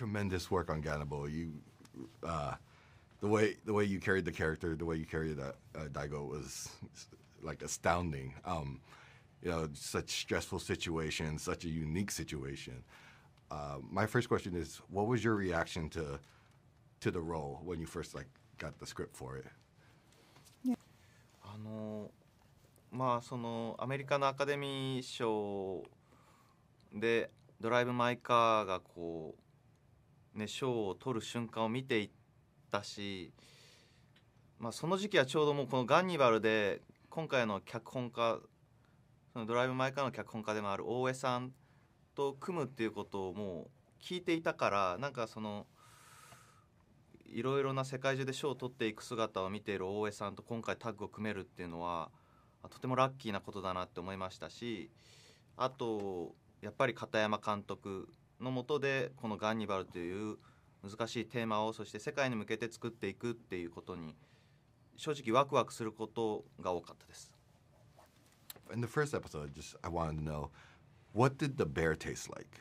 tremendous work on Ganabo. You, uh, the way the way you carried the character, the way you carried that uh, Daigo was like astounding. Um, you know, such stressful situation, such a unique situation. Uh, my first question is, what was your reaction to to the role when you first like got the script for it? Yeah. ね、賞を取る瞬間を見ていったし、まあ、その時期はちょうどもうこの「ガンニバルで」今回の脚本家そのドライブ・マイ・カーの脚本家でもある大江さんと組むっていうことをもう聞いていたからなんかそのいろいろな世界中で賞を取っていく姿を見ている大江さんと今回タッグを組めるっていうのはとてもラッキーなことだなって思いましたしあとやっぱり片山監督のもとでこの「ガンニバル」という難しいテーマをそして世界に向けて作っていくっていうことに正直ワクワクすることが多かったです。In the first episode, just I wanted to know what did the bear taste like?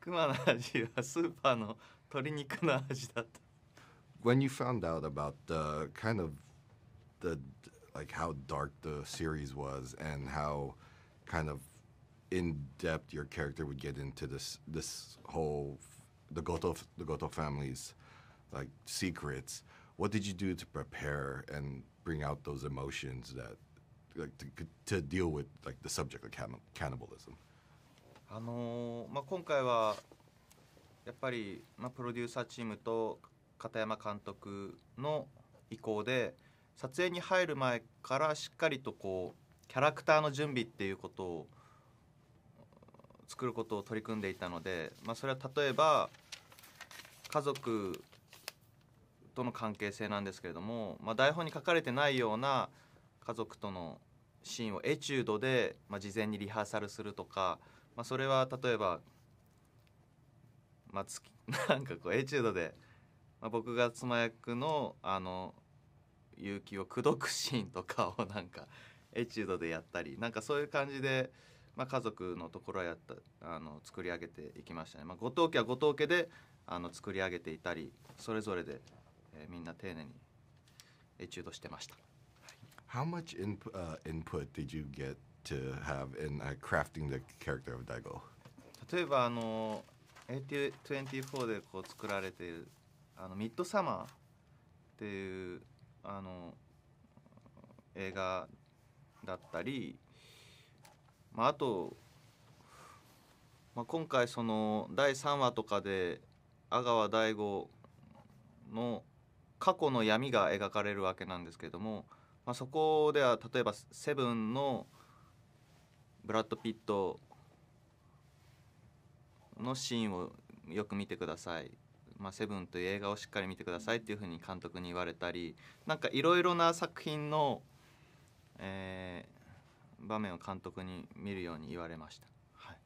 クマの味はスーパーの鶏肉の味だった。When you found out about the kind of the like how dark the series was and how kind of in depth your character would get into this this whole the Goto the Goto family's like secrets. What did you do to prepare and bring out those emotions that like to, to deal with like the subject of cann a i b a l i s m あのまあ今回はやっぱりまあプロデューサーチームと片山監督の意向で撮影に入る前からしっかりとこうキャラクターの準備っていうことを作ることを取り組んでいたので、まあ、それは例えば家族との関係性なんですけれども、まあ、台本に書かれてないような家族とのシーンをエチュードで、まあ、事前にリハーサルするとか、まあ、それは例えば、まあ、なんかこうエチュードで、まあ、僕が妻役のあの勇気を口説くシーンとかをなんかエチュードでやったりなんかそういう感じで、まあ、家族のところやったあの作り上げていきましたね、まあ、ご当家はご当家であの作り上げていたりそれぞれで、えー、みんな丁寧にエチュードしてました。How much in,、uh, input did you get to have in、uh, crafting the character of Daigo? 例えばあの24でこう作られているあのミッドサマーっていうあの映画だったり、まあ、あと、まあ、今回その第3話とかで阿川大悟の過去の闇が描かれるわけなんですけども、まあ、そこでは例えば「セブンのブラッド・ピットのシーンをよく見てください。まあ、セブンという映画をしっかり見てくださいっていうふうに監督に言われたりなんかいろいろな作品のえー、場面を監督に見るように言われました。はい。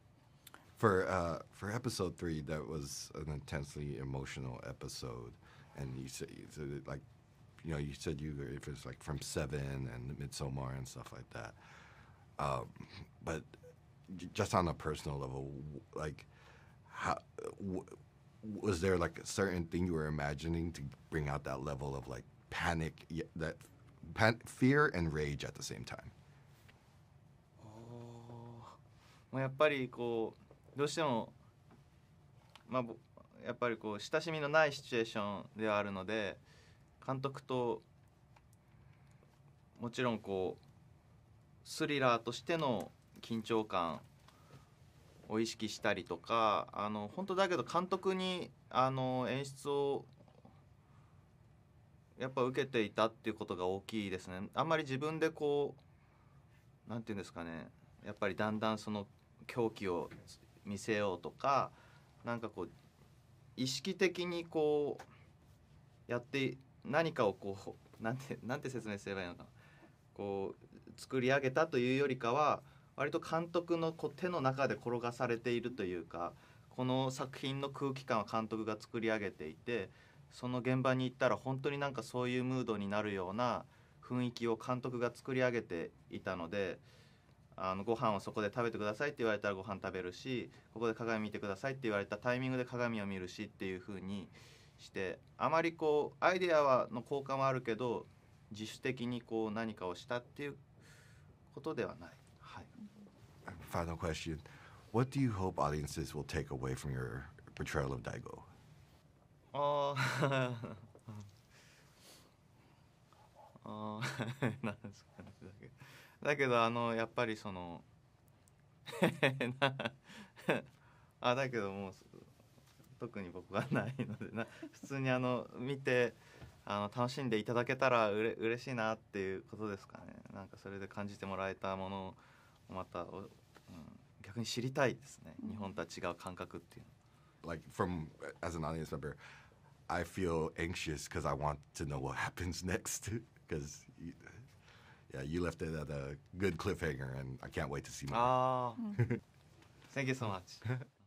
For uh, for episode three, that was an intensely emotional episode, and you said, you said like, you know, you said you were, if it's like from Seven and Midsommar and stuff like that, um, but just on a personal level, like, how was there like a certain thing you were imagining to bring out that level of like panic that fear and rage at the same time まあやっぱりこうどうしてもまあやっぱりこう親しみのないシチュエーションではあるので監督ともちろんこうスリラーとしての緊張感を意識したりとかあの本当だけど監督にあの演出をやっぱ受けていたっていうことが大きいですねあんまり自分でこう何て言うんですかねやっぱりだんだんその狂気を見せようとかなんかこう意識的にこうやって何かをこうなんてなんて説明すればいいのかなこう作り上げたというよりかは割と監督のこう手の中で転がされているというかこの作品の空気感は監督が作り上げていてその現場に行ったら本当になんかそういうムードになるような雰囲気を監督が作り上げていたのであのご飯をそこで食べてくださいって言われたらご飯食べるしここで鏡見てくださいって言われたタイミングで鏡を見るしっていう風にしてあまりこうアイデアはの効果はあるけど自主的にこう何かをしたっていうことではない。はい。Final question: What do you hope audiences will take away from your portrayal of Daigo? ああああ なんですかねだけどだけどあのやっぱりその あだけどもう特に僕はないのでな普通にあの見てあの楽しんでいただけたらうれ嬉しいなっていうことですかねなんかそれで感じてもらえたものをまたお、うん、逆に知りたいですね、日本とは違う感覚っていうの。Like from as an audience member I feel anxious because I want to know what happens next. Because yeah, you left it at a good cliffhanger, and I can't wait to see more. Oh. Thank you so much.